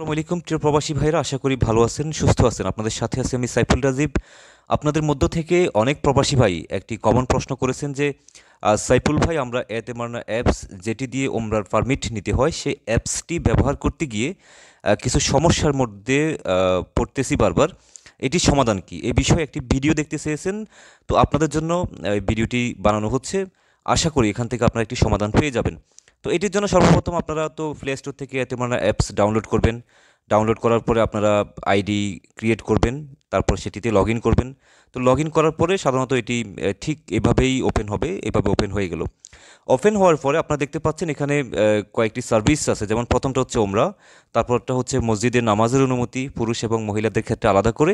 আসসালামু আলাইকুম প্রিয় প্রবাসী ভাইরা আশা করি ভালো আছেন সুস্থ আছেন আপনাদের সাথে আছে আমি সাইফুল রাজীব আপনাদের মধ্য থেকে অনেক প্রবাসী ভাই একটি কমন প্রশ্ন করেছেন যে সাইফুল ভাই আমরা এতেমারনা অ্যাপস যেটি দিয়ে ওমরার পারমিট নিতে হয় সেই অ্যাপসটি ব্যবহার করতে গিয়ে কিছু সমস্যার মধ্যে পড়তেছি বারবার এটির সমাধান কি এ বিষয়ে একটি ভিডিও দেখতে চেয়েছেন তো আপনাদের জন্য ভিডিওটি বানানো হচ্ছে আশা করি এখান থেকে আপনারা একটি সমাধান পেয়ে যাবেন তো এটির জন্য সর্বপ্রথম আপনারা তো প্লে স্টোর থেকে তোমার অ্যাপস ডাউনলোড করবেন ডাউনলোড করার পরে আপনারা আইডি ক্রিয়েট করবেন তারপর সেটিতে লগ করবেন তো লগ করার পরে সাধারণত এটি ঠিক এভাবেই ওপেন হবে এভাবে ওপেন হয়ে গেল ওপেন হওয়ার পরে আপনারা দেখতে পাচ্ছেন এখানে কয়েকটি সার্ভিস আছে যেমন প্রথমটা হচ্ছে ওমরা তারপরটা হচ্ছে মসজিদের নামাজের অনুমতি পুরুষ এবং মহিলাদের ক্ষেত্রে আলাদা করে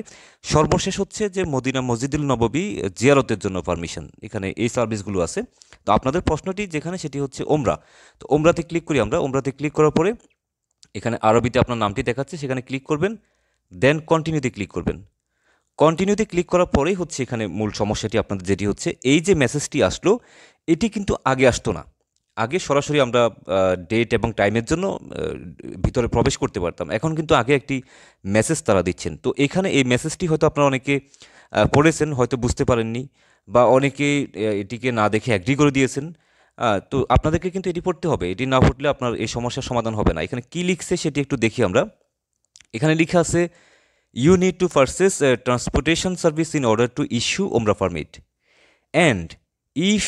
সর্বশেষ হচ্ছে যে মদিনা মসজিদুল নববী জিয়ারতের জন্য পারমিশন এখানে এই সার্ভিসগুলো আছে তো আপনাদের প্রশ্নটি যেখানে সেটি হচ্ছে ওমরা তো ওমরাতে ক্লিক করি আমরা ওমরাতে ক্লিক করার পরে এখানে আরবিতে আপনার নামটি দেখাচ্ছে সেখানে ক্লিক করবেন দেন কন্টিনিউতে ক্লিক করবেন কন্টিনিউতে ক্লিক করার পরেই হচ্ছে এখানে মূল সমস্যাটি আপনাদের যেটি হচ্ছে এই যে মেসেজটি আসলো এটি কিন্তু আগে আসতো না আগে সরাসরি আমরা ডেট এবং টাইমের জন্য ভিতরে প্রবেশ করতে পারতাম এখন কিন্তু আগে একটি মেসেজ তারা দিচ্ছেন তো এখানে এই মেসেজটি হয়তো আপনারা অনেকে পড়েছেন হয়তো বুঝতে পারেননি বা অনেকে এটিকে না দেখে অ্যাগ্রি করে দিয়েছেন তো আপনাদেরকে কিন্তু এটি পড়তে হবে এটি না পড়লে আপনার এই সমস্যার সমাধান হবে না এখানে কী লিখছে সেটি একটু দেখি আমরা এখানে লিখা আছে you need to purchase transportation service in order to issue Umrah permit and if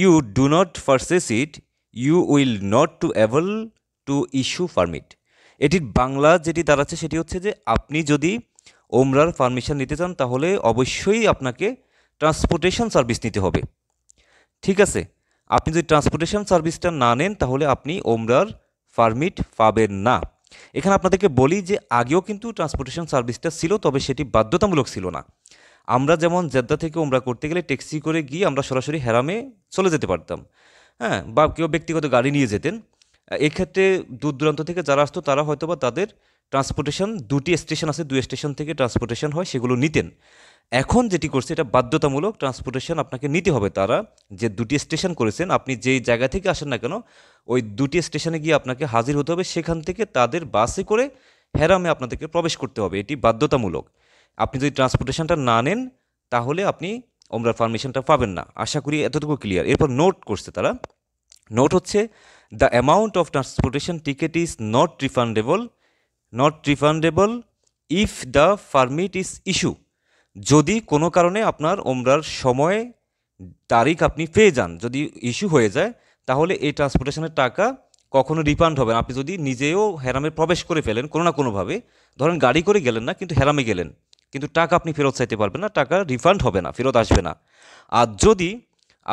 you do not purchase it you will not to avail to issue permit এটির বাংলা যেটি দাঁড়াচ্ছে সেটি হচ্ছে যে আপনি যদি ওমরার পারমিশন নিতে চান তাহলে অবশ্যই আপনাকে ট্রান্সপোর্টেশন সার্ভিস নিতে হবে ঠিক আছে আপনি যদি ট্রান্সপোর্টেশন সার্ভিসটা না নেন তাহলে আপনি ওমরার পারমিট পাবেন না এখানে আপনাদেরকে বলি যে আগেও কিন্তু ট্রান্সপোর্টেশন সার্ভিসটা ছিল তবে সেটি বাধ্যতামূলক ছিল না আমরা যেমন জেদ্দা থেকে ওমরা করতে গেলে ট্যাক্সি করে গিয়ে আমরা সরাসরি হেরামে চলে যেতে পারতাম হ্যাঁ বা কেউ ব্যক্তিগত গাড়ি নিয়ে যেতেন এক্ষেত্রে দূর দূরান্ত থেকে যারা আসতো তারা হয়তো বা তাদের ট্রান্সপোর্টেশন দুটি স্টেশন আছে দুই স্টেশন থেকে ট্রান্সপোর্টেশন হয় সেগুলো নিতেন এখন যেটি করছে এটা বাধ্যতামূলক ট্রান্সপোর্টেশন আপনাকে নিতে হবে তারা যে দুটি স্টেশন করেছেন আপনি যেই জায়গা থেকে আসেন না কেন ওই দুটি স্টেশনে গিয়ে আপনাকে হাজির হতে হবে সেখান থেকে তাদের বাসে করে হেরামে আপনাদেরকে প্রবেশ করতে হবে এটি বাধ্যতামূলক আপনি যদি ট্রান্সপোর্টেশনটা না নেন তাহলে আপনি ওমরার পারমিশনটা পাবেন না আশা করি এতটুকু ক্লিয়ার এরপর নোট করছে তারা নোট হচ্ছে the amount of transportation ticket is not refundable not refundable if the permit is issue যদি কোনো কারণে আপনার ওমরার সময় তারিখ আপনি পেয়ে যান যদি ইস্যু হয়ে যায় তাহলে এই ট্রান্সপোর্টেশনের টাকা কখনো রিফান্ড হবে না আপনি যদি নিজেও হেরামে প্রবেশ করে ফেলেন কোনো না কোনোভাবে ধরেন গাড়ি করে গেলেন না কিন্তু হেরামে গেলেন কিন্তু টাকা আপনি ফেরত চাইতে পারবেন না টাকা রিফান্ড হবে না ফেরত আসবে না আর যদি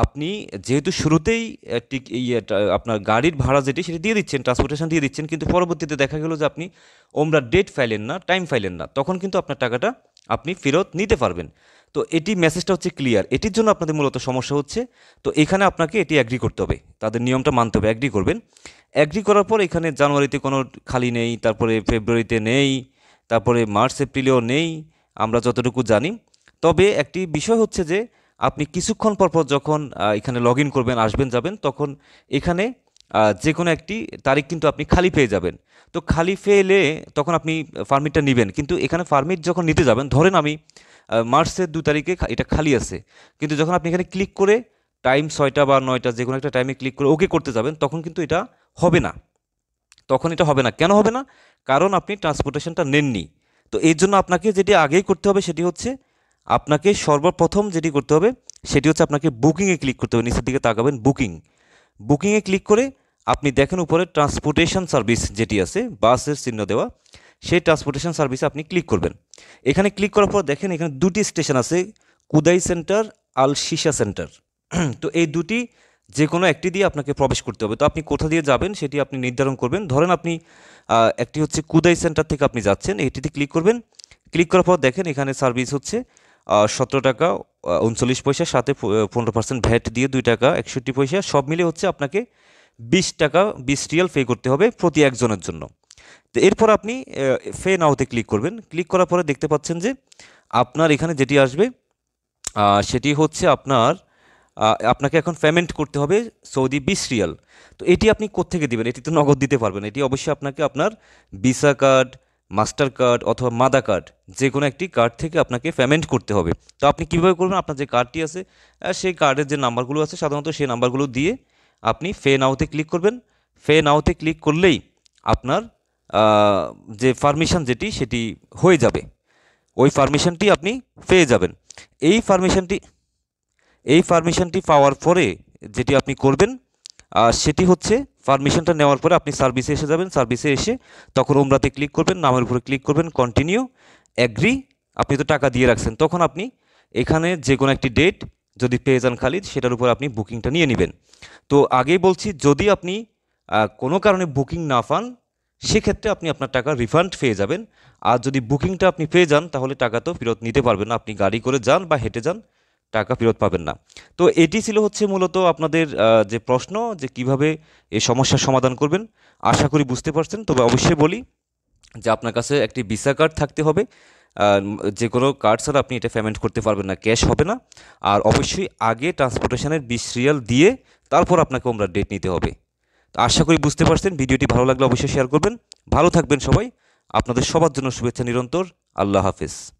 আপনি যেহেতু শুরুতেই একটি ইয়েটা আপনার গাড়ির ভাড়া যেটি সেটি দিয়ে দিচ্ছেন ট্রান্সপোর্টেশন দিয়ে দিচ্ছেন কিন্তু পরবর্তীতে দেখা গেলো যে আপনি ওমরা ডেট ফাইলেন না টাইম ফাইলেন না তখন কিন্তু আপনার টাকাটা আপনি ফেরত নিতে পারবেন তো এটি মেসেজটা হচ্ছে ক্লিয়ার এটির জন্য আপনাদের মূলত সমস্যা হচ্ছে তো এখানে আপনাকে এটি অ্যাগ্রি করতে হবে তাদের নিয়মটা মানতে হবে অ্যাগ্রি করবেন অ্যাগ্রি করার পর এখানে জানুয়ারিতে কোনো খালি নেই তারপরে ফেব্রুয়ারিতে নেই তারপরে মার্চ এপ্রিলেও নেই আমরা যতটুকু জানি তবে একটি বিষয় হচ্ছে যে আপনি কিছুক্ষণ পরপর যখন এখানে লগ ইন করবেন আসবেন যাবেন তখন এখানে যে কোনো একটি তারিখ কিন্তু আপনি খালি পেয়ে যাবেন তো খালি পেলে তখন আপনি ফার্মিটটা নেবেন কিন্তু এখানে ফার্মিট যখন নিতে যাবেন ধরেন আমি মার্চের দু তারিখে এটা খালি আছে কিন্তু যখন আপনি এখানে ক্লিক করে টাইম ছয়টা বা নয়টা যে কোনো একটা টাইমে ক্লিক করে ওকে করতে যাবেন তখন কিন্তু এটা হবে না তখন এটা হবে না কেন হবে না কারণ আপনি ট্রান্সপোর্টেশনটা নেননি তো এর জন্য আপনাকে যেটি আগেই করতে হবে সেটি হচ্ছে আপনাকে সর্বপ্রথম যেটি করতে হবে সেটি হচ্ছে আপনাকে বুকিংয়ে ক্লিক করতে হবে নিচের দিকে তাকাবেন বুকিং বুকিংয়ে ক্লিক করে আপনি দেখেন উপরে ট্রান্সপোর্টেশন সার্ভিস যেটি আছে বাসের চিহ্ন দেওয়া সেই ট্রান্সপোর্টেশন সার্ভিসে আপনি ক্লিক করবেন এখানে ক্লিক করার পর দেখেন এখানে দুটি স্টেশন আছে Kudai centre Al Shisha centre তো এই দুটি যে কোনো একটি দিয়ে আপনাকে প্রবেশ করতে হবে তো আপনি কোথা দিয়ে যাবেন সেটি আপনি নির্ধারণ করবেন ধরেন আপনি একটি হচ্ছে কুদাই সেন্টার থেকে আপনি যাচ্ছেন এটিতে ক্লিক করবেন ক্লিক করার পর দেখেন এখানে সার্ভিস হচ্ছে সতেরো টাকা উনচল্লিশ পয়সা সাথে পনেরো পার্সেন্ট ভ্যাট দিয়ে দুই টাকা একষট্টি পয়সা সব মিলে হচ্ছে আপনাকে বিশ টাকা বিশ রিয়াল পে করতে হবে প্রতি একজনের জন্য তো এরপর আপনি ফে নাওতে ক্লিক করবেন ক্লিক করার পরে দেখতে পাচ্ছেন যে আপনার এখানে যেটি আসবে সেটি হচ্ছে আপনার আপনাকে এখন পেমেন্ট করতে হবে সৌদি বিশ রিয়াল তো এটি আপনি কোত্থেকে দেবেন এটি তো নগদ দিতে পারবেন এটি অবশ্যই আপনাকে আপনার ভিসা কার্ড মাস্টার কার্ড অথবা মাদা কার্ড যে কোনো একটি কার্ড থেকে আপনাকে পেমেন্ট করতে হবে তো আপনি কীভাবে করবেন আপনার যে কার্ডটি আছে সেই কার্ডের যে নাম্বারগুলো আছে সাধারণত সেই নাম্বারগুলো দিয়ে আপনি ফে নাওতে ক্লিক করবেন ফে নাওতে ক্লিক করলেই আপনার যে পারমিশন যেটি সেটি হয়ে যাবে ওই পারমিশনটি আপনি পেয়ে যাবেন এই পারমিশনটি এই পারমিশনটি পাওয়ার পরে যেটি আপনি করবেন সেটি হচ্ছে পারমিশনটা নেওয়ার পরে আপনি সার্ভিসে এসে যাবেন সার্ভিসে এসে তখন ওমরাতে ক্লিক করবেন নামের উপরে ক্লিক করবেন কন্টিনিউ অ্যাগ্রি আপনি তো টাকা দিয়ে রাখছেন তখন আপনি এখানে যে কোনো একটি ডেট যদি পেয়ে যান খালি সেটার উপর আপনি বুকিংটা নিয়ে নেবেন তো আগেই বলছি যদি আপনি কোনো কারণে বুকিং না পান সেক্ষেত্রে আপনি আপনার টাকা রিফান্ড পেয়ে যাবেন আর যদি বুকিংটা আপনি পেয়ে যান তাহলে টাকা তো ফেরত নিতে পারবেন আপনি গাড়ি করে যান বা হেঁটে যান টাকা ফেরত পাবেন না তো এটি ছিল হচ্ছে মূলত আপনাদের যে প্রশ্ন যে কিভাবে এই সমস্যার সমাধান করবেন আশা করি বুঝতে পারছেন তবে অবশ্যই বলি যে আপনার কাছে একটি ভিসা কার্ড থাকতে হবে যে কোনো কার্ড ছাড়া আপনি এটা পেমেন্ট করতে পারবেন না ক্যাশ হবে না আর অবশ্যই আগে ট্রান্সপোর্টেশনের বিশ রিয়াল দিয়ে তারপর আপনাকে ওমরা ডেট নিতে হবে তো আশা করি বুঝতে পারছেন ভিডিওটি ভালো লাগলে অবশ্যই শেয়ার করবেন ভালো থাকবেন সবাই আপনাদের সবার জন্য শুভেচ্ছা নিরন্তর আল্লাহ হাফেজ